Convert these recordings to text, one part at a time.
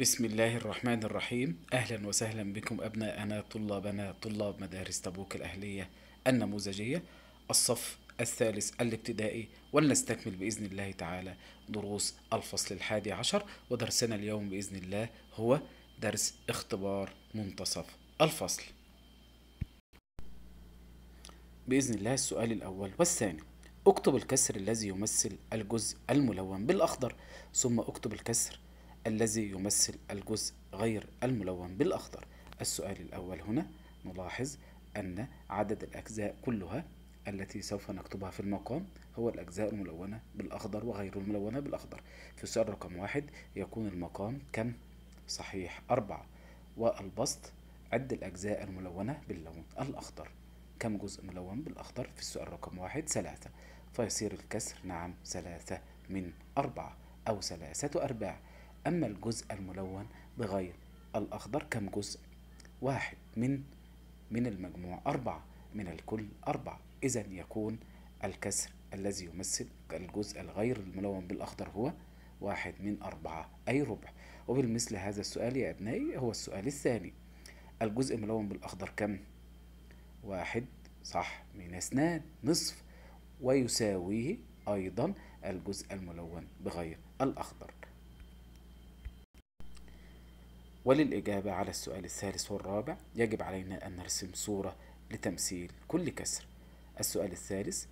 بسم الله الرحمن الرحيم أهلا وسهلا بكم أبناءنا طلابنا طلاب مدارس تبوك الأهلية النموذجية الصف الثالث الابتدائي ولنستكمل بإذن الله تعالى دروس الفصل الحادي عشر ودرسنا اليوم بإذن الله هو درس اختبار منتصف الفصل بإذن الله السؤال الأول والثاني اكتب الكسر الذي يمثل الجزء الملون بالأخضر ثم اكتب الكسر الذي يمثل الجزء غير الملون بالأخضر السؤال الأول هنا نلاحظ أن عدد الأجزاء كلها التي سوف نكتبها في المقام هو الأجزاء الملونة بالأخضر وغير الملونة بالأخضر في السؤال رقم واحد يكون المقام كم صحيح أربعة والبسط عد الأجزاء الملونة باللون الأخضر كم جزء ملون بالأخضر في السؤال رقم واحد ثلاثة فيصير الكسر نعم ثلاثة من أربعة أو ثلاثة أرباع أما الجزء الملون بغير الأخضر كم جزء؟ واحد من من المجموع أربعة من الكل أربعة إذا يكون الكسر الذي يمثل الجزء الغير الملون بالأخضر هو واحد من أربعة أي ربع وبالمثل هذا السؤال يا أبنائي هو السؤال الثاني الجزء الملون بالأخضر كم؟ واحد صح من اثنان نصف ويساويه أيضا الجزء الملون بغير الأخضر وللإجابة على السؤال الثالث والرابع يجب علينا أن نرسم صورة لتمثيل كل كسر السؤال الثالث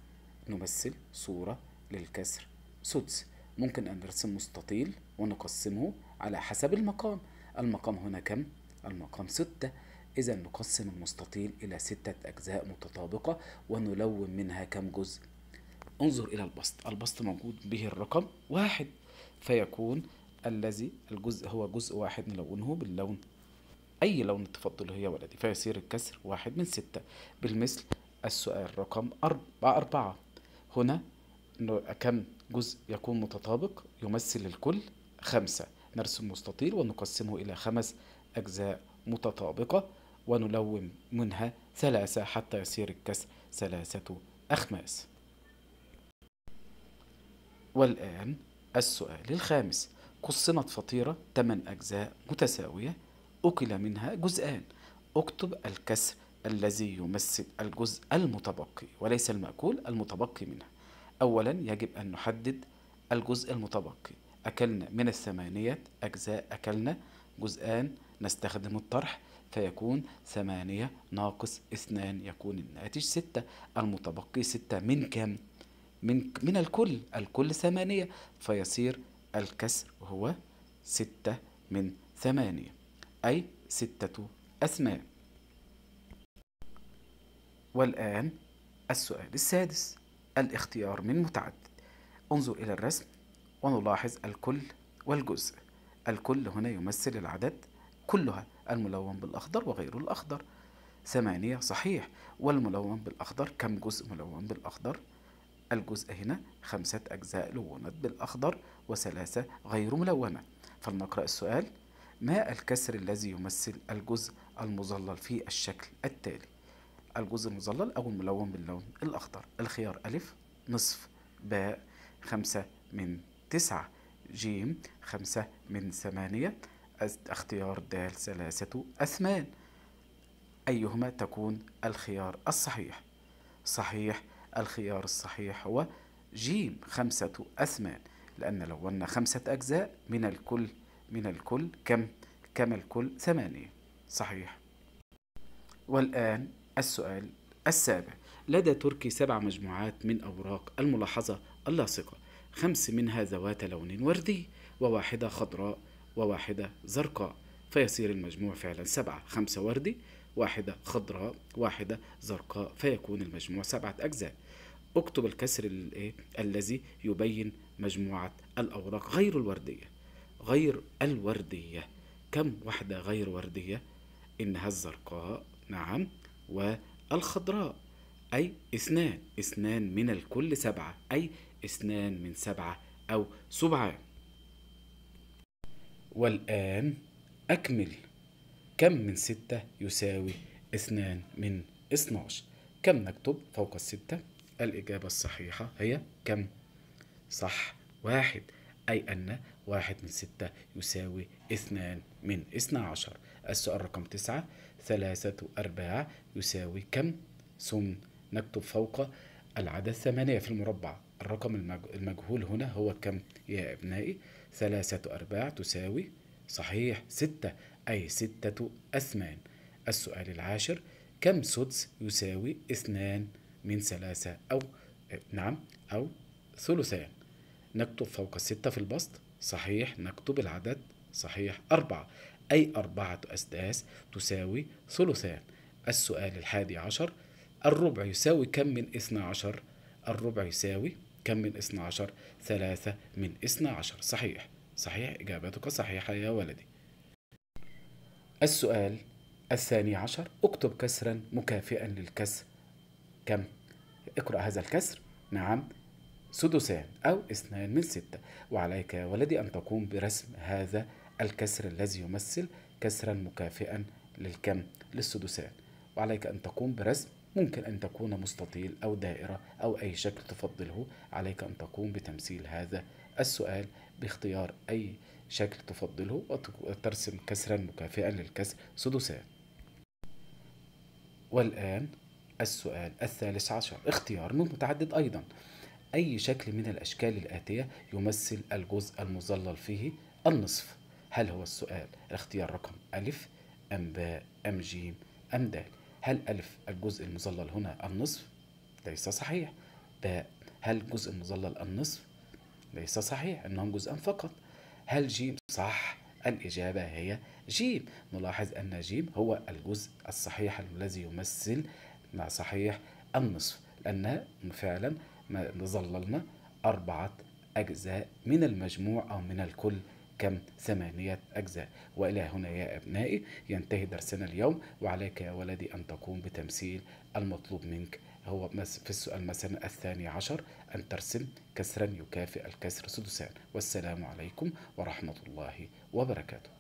نمثل صورة للكسر سدس ممكن أن نرسم مستطيل ونقسمه على حسب المقام المقام هنا كم؟ المقام ستة إذا نقسم المستطيل إلى ستة أجزاء متطابقة ونلون منها كم جزء؟ انظر إلى البسط البسط موجود به الرقم واحد فيكون الذي الجزء هو جزء واحد من لونه باللون أي لون تفضله يا ولدي فيصير الكسر واحد من ستة بالمثل السؤال رقم أربعة هنا كم جزء يكون متطابق يمثل الكل خمسة نرسم مستطيل ونقسمه إلى خمس أجزاء متطابقة ونلون منها ثلاثة حتى يصير الكسر ثلاثة أخماس والآن السؤال الخامس قصنت فطيرة ثمان أجزاء متساوية أكل منها جزءان اكتب الكسر الذي يمثل الجزء المتبقي وليس المأكول المتبقي منها أولا يجب أن نحدد الجزء المتبقي أكلنا من الثمانية أجزاء أكلنا جزءان نستخدم الطرح فيكون ثمانية ناقص اثنان يكون الناتج ستة المتبقي ستة من كم؟ من, من الكل الكل ثمانية فيصير الكسر هو ستة من ثمانية أي ستة أسماء والآن السؤال السادس الاختيار من متعدد انظر إلى الرسم ونلاحظ الكل والجزء الكل هنا يمثل العدد كلها الملون بالأخضر وغير الأخضر ثمانية صحيح والملون بالأخضر كم جزء ملون بالأخضر؟ الجزء هنا خمسة أجزاء لونت بالأخضر وثلاثة غير ملونة فلنقرأ السؤال ما الكسر الذي يمثل الجزء المظلل في الشكل التالي الجزء المظلل أو الملون باللون الأخضر الخيار ألف نصف باء خمسة من تسعة جيم خمسة من ثمانية اختيار د ثلاثة أثمان أيهما تكون الخيار الصحيح صحيح الخيار الصحيح هو جيم خمسة أثمان لأن لو ولنا خمسة أجزاء من الكل من الكل كم كم الكل ثمانية صحيح والآن السؤال السابع لدى تركي سبع مجموعات من أوراق الملاحظة اللاصقة خمس منها ذوات لون وردي وواحدة خضراء وواحدة زرقاء فيصير المجموع فعلا سبعة خمسة وردي واحدة خضراء واحدة زرقاء فيكون المجموع سبعة أجزاء اكتب الكسر إيه؟ الذي يبين مجموعة الأوراق غير الوردية غير الوردية كم وحدة غير وردية؟ إنها الزرقاء نعم والخضراء أي اثنان اثنان من الكل سبعة أي اثنان من سبعة أو سبعان والآن أكمل كم من ستة يساوي اثنان من اثناش كم نكتب فوق الستة الإجابة الصحيحة هي كم صح واحد أي أن واحد من ستة يساوي اثنان من اثنى عشر السؤال رقم تسعة ثلاثة أرباع يساوي كم ثم نكتب فوق العدد ثمانية في المربع الرقم المجهول هنا هو كم يا أبنائي ثلاثة أرباع تساوي صحيح ستة أي ستة أثمان السؤال العاشر كم سدس يساوي اثنان من ثلاثة أو نعم أو ثلثان نكتب فوق الستة في البسط صحيح نكتب العدد صحيح أربعة أي أربعة أسداس تساوي ثلثان السؤال الحادي عشر الربع يساوي كم من اثنى عشر الربع يساوي كم من اثنى عشر ثلاثة من اثنى عشر صحيح صحيح إجابتك صحيحة يا ولدي السؤال الثاني عشر اكتب كسرا مكافئا للكسر كم؟ اقرأ هذا الكسر نعم سدسان أو اثنان من ستة وعليك يا ولدي أن تقوم برسم هذا الكسر الذي يمثل كسرا مكافئا للكم للسدسان وعليك أن تقوم برسم ممكن أن تكون مستطيل أو دائرة أو أي شكل تفضله عليك أن تقوم بتمثيل هذا السؤال باختيار أي شكل تفضله وترسم كسرا مكافئا للكسر سدوسات والآن السؤال الثالث عشر اختيار من متعدد أيضا أي شكل من الأشكال الآتية يمثل الجزء المظلل فيه النصف هل هو السؤال اختيار رقم ألف أم باء أم جيم أم دال هل ألف الجزء المظلل هنا النصف ليس صحيح باء هل الجزء المظلل النصف ليس صحيح أنهم جزءا فقط هل جيم صح؟ الإجابة هي جيم نلاحظ أن جيم هو الجزء الصحيح الذي يمثل مع صحيح النصف لأن فعلا ما ظللنا أربعة أجزاء من المجموع أو من الكل كم ثمانية أجزاء وإلى هنا يا أبنائي ينتهي درسنا اليوم وعليك يا ولدي أن تقوم بتمثيل المطلوب منك هو في السؤال مثلا الثاني عشر أن ترسم كسرا يكافئ الكسر سدسان والسلام عليكم ورحمة الله وبركاته